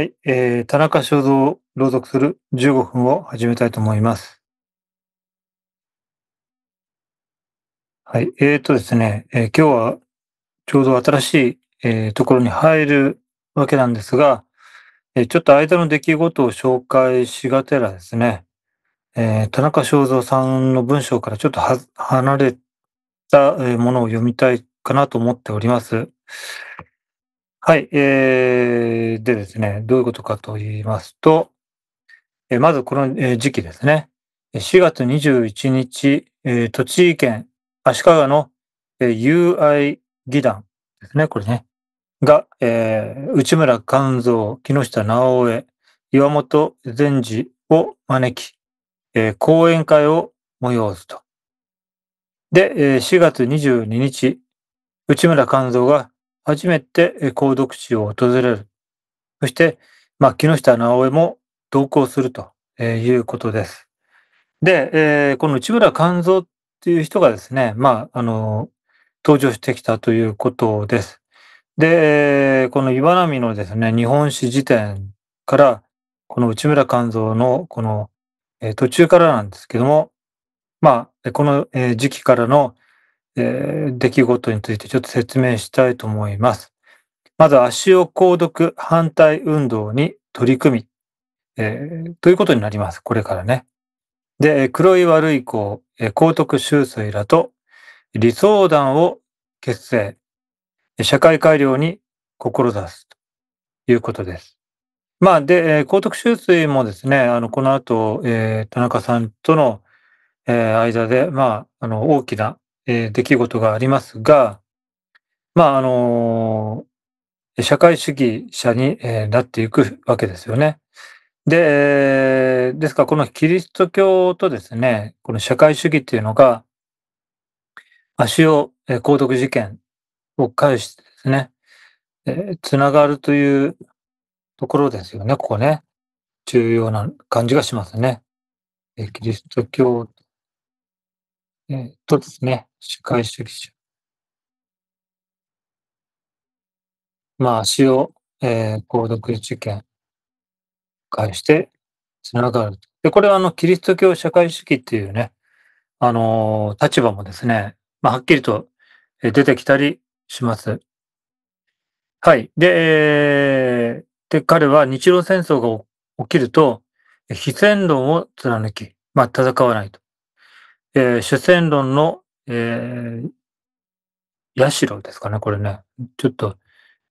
はい、えー、田中正造を朗読する15分を始めたいと思います。はい、えーとですね、えー、今日はちょうど新しい、えー、ところに入るわけなんですが、えー、ちょっと間の出来事を紹介しがてらですね、えー、田中正造さんの文章からちょっと離れたものを読みたいかなと思っております。はい、えー、でですね、どういうことかと言いますと、えまずこの時期ですね、4月21日、えー、栃木県足利の、えー、友愛議団ですね、これね、が、えー、内村勘蔵、木下直江、岩本善治を招き、えー、講演会を催すと。で、えー、4月22日、内村勘蔵が初めて皇読地を訪れる。そして、まあ、木下直江も同行するということです。で、えー、この内村勘蔵っていう人がですね、まあ、あの、登場してきたということです。で、この岩波のですね、日本史辞典から、この内村勘蔵の、この、え途中からなんですけども、まあ、この、え時期からのえー、出来事についてちょっと説明したいと思います。まず、足を購読反対運動に取り組み、えー、ということになります。これからね。で、黒い悪い子、高徳修水らと理想団を結成、社会改良に志すということです。まあ、で、高徳修水もですね、あの、この後、えー、田中さんとの、えー、間で、まあ、あの、大きなえー、出来事がありますが、まあ、あのー、社会主義者に、えー、なっていくわけですよね。で、ですからこのキリスト教とですね、この社会主義っていうのが、足を、えー、読事件を介してですね、えつながるというところですよね、ここね。重要な感じがしますね。えキリスト教えー、っとですね、社会主義者。まあ、死を、えー、購読受験、返して、つながる。で、これはあの、キリスト教社会主義っていうね、あのー、立場もですね、まあ、はっきりと出てきたりします。はい。で、えー、で、彼は日露戦争が起きると、非戦論を貫き、まあ、戦わないと。えー、主戦論の、えー、社ですかね、これね。ちょっと、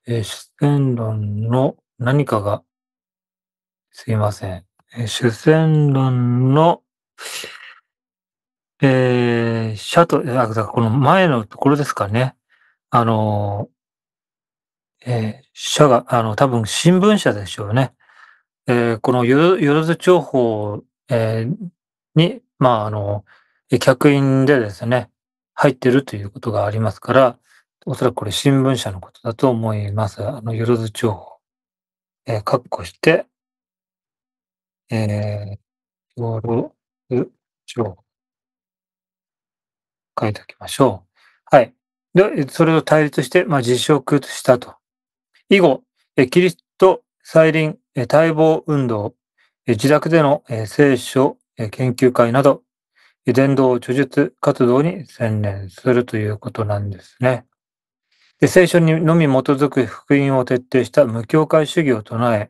えー、主戦論の何かが、すいません。えー、主戦論の、えー、社と、あ、だこの前のところですかね。あのー、えー、社が、あの、多分新聞社でしょうね。えー、このよ、よろず情報、えー、に、まあ、あのー、客員でですね、入ってるということがありますから、おそらくこれ新聞社のことだと思います。あの、よろず情報。えー、括弧して、えー、よろず情報。書いておきましょう。はい。で、それを対立して、まあ、辞職したと。以後、えキリスト再臨、え待望運動、え自宅での、え聖書、え研究会など、伝道、著述活動に専念するということなんですね。で聖書にのみ基づく福音を徹底した無教会主義を唱え、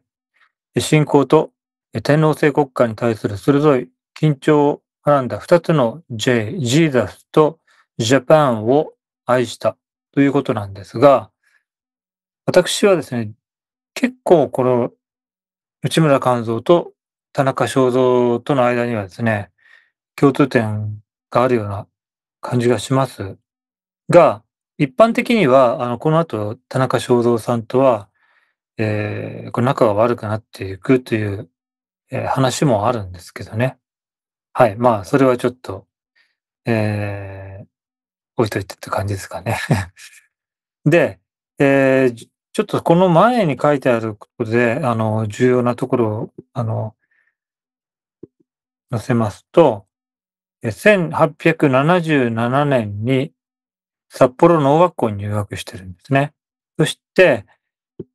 信仰と天皇制国家に対する鋭い緊張を学んだ2つの J、ジーザスとジャパンを愛したということなんですが、私はですね、結構この内村勘三と田中正造との間にはですね、共通点があるような感じがしますが、一般的には、あの、この後、田中正造さんとは、えー、これ仲が悪くなっていくという、えー、話もあるんですけどね。はい。まあ、それはちょっと、えー、置いといてって感じですかね で、えー、ちょっとこの前に書いてあることで、あの、重要なところを、あの、載せますと、1877年に札幌農学校に入学してるんですね。そして、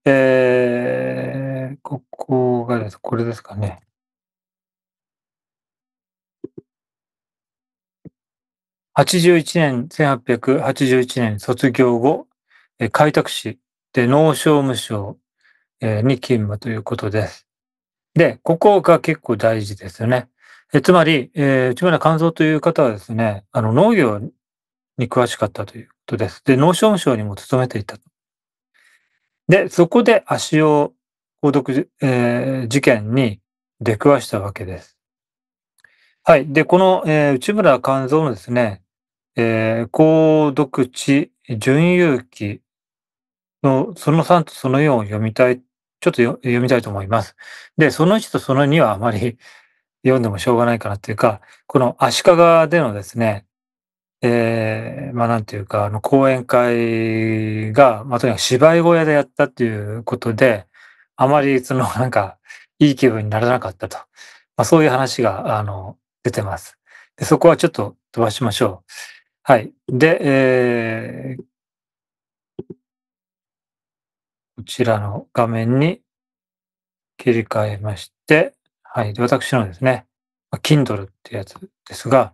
えー、ここがです、これですかね。81年、1881年卒業後、え開拓士で農商務省、えに勤務ということです。で、ここが結構大事ですよね。えつまり、えー、内村肝三という方はですね、あの農業に詳しかったということです。で、農商務省にも勤めていた。で、そこで足尾購読、えー、事件に出くわしたわけです。はい。で、この、えー、内村肝三のですね、えー、購読地、準有記の、その3とその4を読みたい、ちょっと読みたいと思います。で、その1とその2はあまり読んでもしょうがないかなっていうか、この足利でのですね、えー、まあなんていうか、あの講演会が、まあとにかく芝居小屋でやったっていうことで、あまりその なんかいい気分にならなかったと。まあそういう話が、あの、出てます。でそこはちょっと飛ばしましょう。はい。で、えー、こちらの画面に切り替えまして、はい。で、私のですね、Kindle ってやつですが、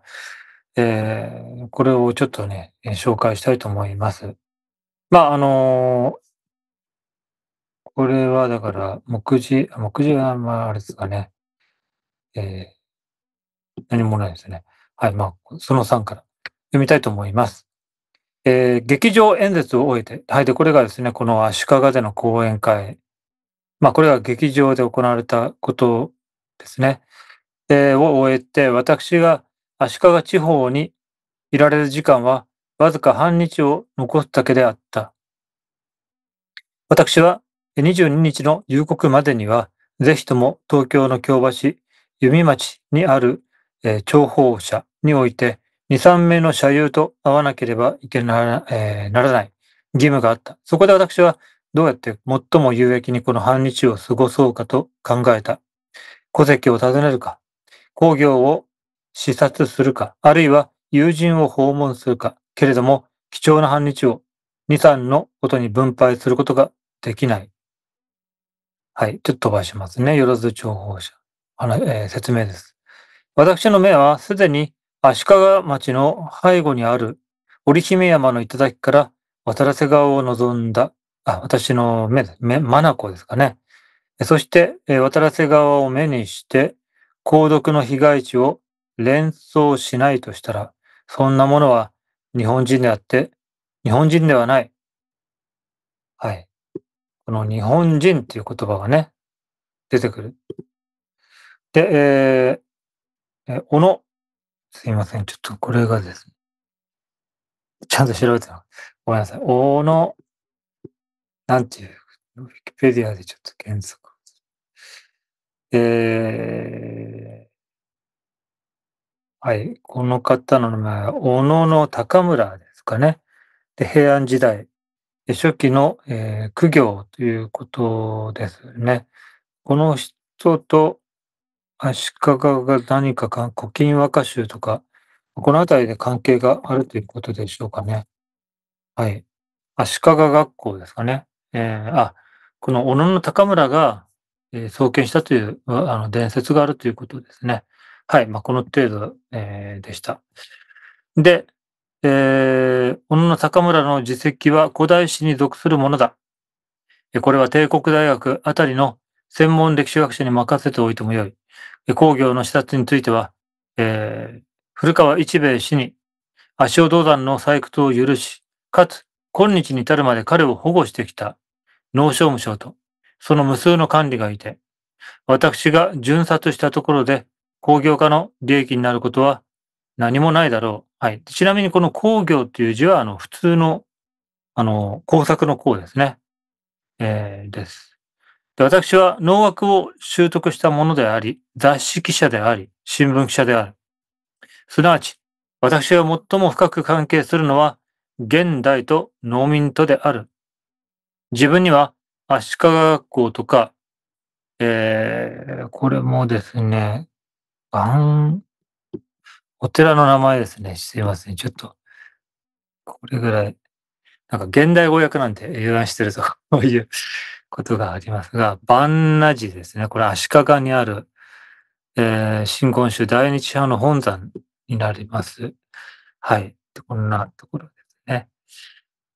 えー、これをちょっとね、紹介したいと思います。まあ、あのー、これはだから、目次、目次はまあ、あれですかね、えー、何もないですね。はい。まあ、その3から読みたいと思います。えー、劇場演説を終えて、はい。で、これがですね、この足利での講演会。まあ、これは劇場で行われたことですね、えー、を終えて、私が足利地方にいられる時間はわずか半日を残すだけであった。私は22日の夕刻までには、ぜひとも東京の京橋、弓町にある、えー、諜報社において、2、3名の社友と会わなければいけな,、えー、ならない義務があった。そこで私はどうやって最も有益にこの半日を過ごそうかと考えた。戸籍を訪ねるか、工業を視察するか、あるいは友人を訪問するか、けれども貴重な半日を2、3のことに分配することができない。はい、ちょっと飛ばしますね。よろず情報者。あのえー、説明です。私の目はすでに足利町の背後にある織姫山の頂から渡ら瀬川を望んだ、あ、私の目目、マナコですかね。そして、渡らせ側を目にして、皇読の被害地を連想しないとしたら、そんなものは日本人であって、日本人ではない。はい。この日本人っていう言葉がね、出てくる。で、えー、えおの、すいません。ちょっとこれがですね、ちゃんと調べてまごめんなさい。おの、なんていう、ウィキペディアでちょっと検索。えー、はい。この方の名前は、小野の高村ですかね。で、平安時代、初期の、えー、苦行ということですね。この人と足利が何かか古今和歌集とか、この辺りで関係があるということでしょうかね。はい。足利学校ですかね。えー、あ、この小野の高村が、えー、創建したというあの伝説があるということですね。はい。まあ、この程度、えー、でした。で、えー、小野坂村の自責は古代史に属するものだ。これは帝国大学あたりの専門歴史学者に任せておいてもよい。工業の視察については、えー、古川一兵衛氏に足尾銅山の採掘を許し、かつ今日に至るまで彼を保護してきた農商務省とその無数の管理がいて、私が巡察したところで工業化の利益になることは何もないだろう。はい。ちなみにこの工業っていう字は、あの、普通の、あの、工作の工ですね。えー、です。で私は農学を習得したものであり、雑誌記者であり、新聞記者である。すなわち、私が最も深く関係するのは、現代と農民とである。自分には足利学校とか、えー、これもですね、あん、お寺の名前ですね。すいません。ちょっと、これぐらい、なんか現代語訳なんて油断してると こういうことがありますが、んなじですね。これ足利にある、えー、新婚宗大日派の本山になります。はい。こんなところですね。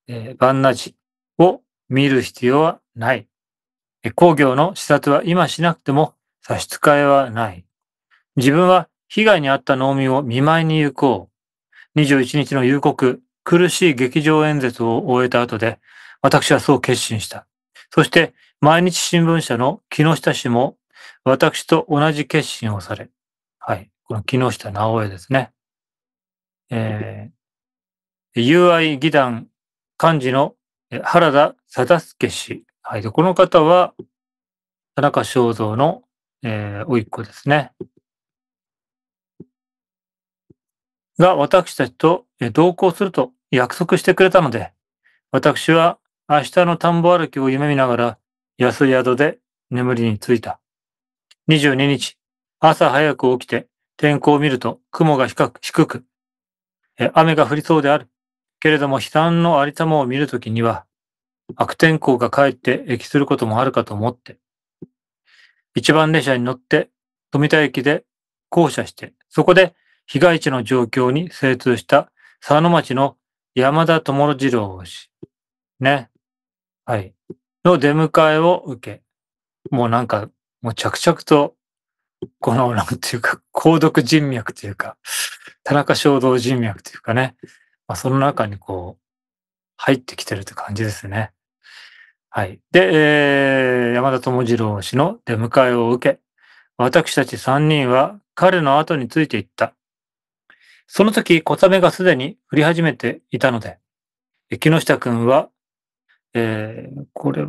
えー、んなじ。を見る必要はない。工業の視察は今しなくても差し支えはない。自分は被害に遭った農民を見舞いに行こう。21日の夕刻、苦しい劇場演説を終えた後で、私はそう決心した。そして、毎日新聞社の木下氏も、私と同じ決心をされ、はい、この木下直江ですね。えー、友愛議団幹事の原田貞介氏、はい。で、この方は、田中正造の、えー、おいっ子ですね。が、私たちと同行すると約束してくれたので、私は明日の田んぼ歩きを夢見ながら、安い宿で眠りについた。22日、朝早く起きて天候を見ると雲が低く、雨が降りそうである。けれども悲惨のありたまを見るときには、悪天候が帰って駅することもあるかと思って、一番列車に乗って富田駅で降車して、そこで被害地の状況に精通した佐野町の山田智次郎氏、ね、はい、の出迎えを受け、もうなんか、もう着々と、この、なんていうか、高読人脈というか、田中衝動人脈というかね、まあ、その中にこう、入ってきてるって感じですね。はい。で、えー、山田智次郎氏の出迎えを受け、私たち三人は彼の後についていった。その時、小雨がすでに降り始めていたので、木下くんは、えー、これ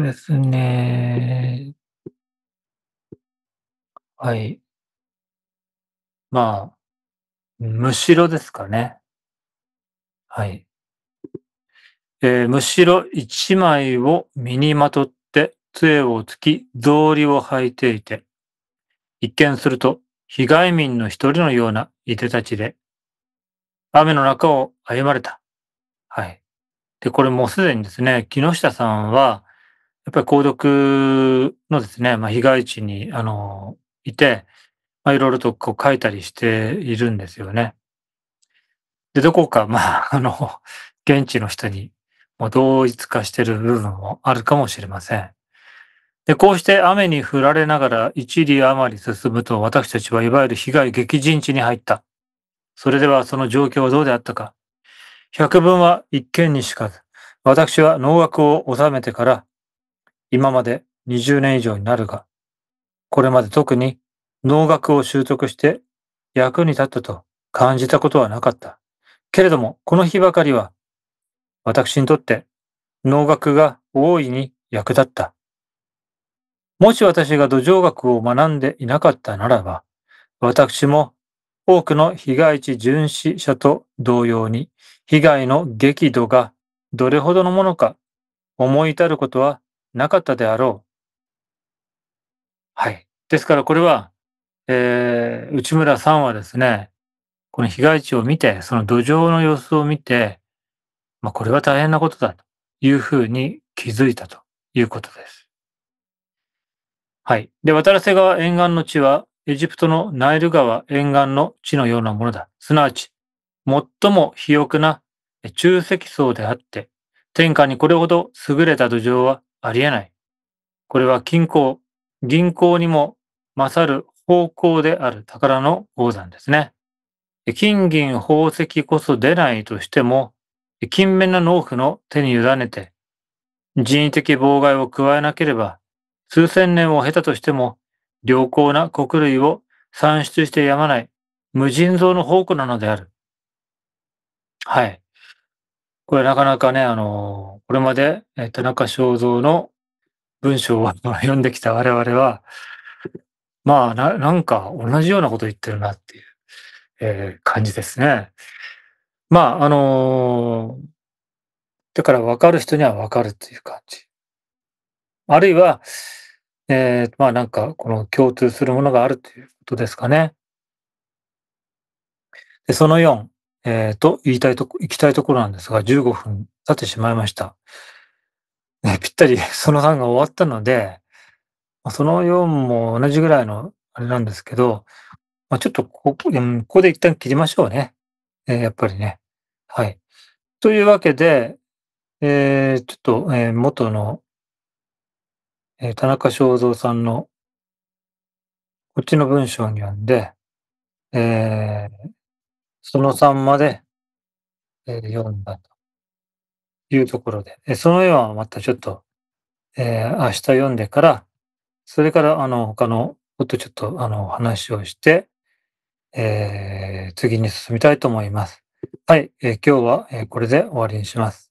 ですね、はい。まあ、むしろですかね。はい。えー、むしろ一枚を身にまとって、杖をつき、草履を履いていて、一見すると、被害民の一人のようないでたちで、雨の中を歩まれた。はい。で、これもうすでにですね、木下さんは、やっぱり皇族のですね、まあ、被害地に、あの、いて、まあ、いろいろとこう書いたりしているんですよね。で、どこか、まあ、あの、現地の人にもう同一化してる部分もあるかもしれません。で、こうして雨に降られながら一里余り進むと私たちはいわゆる被害激甚地に入った。それではその状況はどうであったか。百聞は一見にしかず、私は農学を収めてから今まで20年以上になるが、これまで特に農学を習得して役に立ったと感じたことはなかった。けれども、この日ばかりは私にとって農学が大いに役立った。もし私が土壌学を学んでいなかったならば、私も多くの被害地巡視者と同様に被害の激怒がどれほどのものか思い至ることはなかったであろう。はい。ですからこれは、えー、内村さんはですね、この被害地を見て、その土壌の様子を見て、まあ、これは大変なことだというふうに気づいたということです。はい。で、渡良瀬川沿岸の地は、エジプトのナイル川沿岸の地のようなものだ。すなわち、最も肥沃な中積層であって、天下にこれほど優れた土壌はありえない。これは金鉱、銀行にも勝る方向である宝の鉱山ですね。金銀宝石こそ出ないとしても、勤勉な農夫の手に委ねて、人為的妨害を加えなければ、数千年を経たとしても、良好な穀類を産出してやまない無尽蔵の宝庫なのである。はい。これなかなかね、あの、これまで田中正造の文章を読んできた我々は、まあな、なんか同じようなこと言ってるなっていう、えー、感じですね。まあ、あのー、だから分かる人には分かるっていう感じ。あるいは、えー、まあなんか、この共通するものがあるということですかね。でその4、えー、と言いたいとこ、行きたいところなんですが、15分経ってしまいました。ね、ぴったりその3が終わったので、その4も同じぐらいのあれなんですけど、まあ、ちょっとここ、うん、ここで一旦切りましょうね。えやっぱりね。はい。というわけで、えー、ちょっと、えー、元の、えー、田中正造さんの、こっちの文章に読んで、えー、その3まで、えー、読んだというところで、えー、その4はまたちょっと、えー、明日読んでから、それから、あの、他のことちょっと、あの、話をして、えー、次に進みたいと思います。はい、えー、今日は、えこれで終わりにします。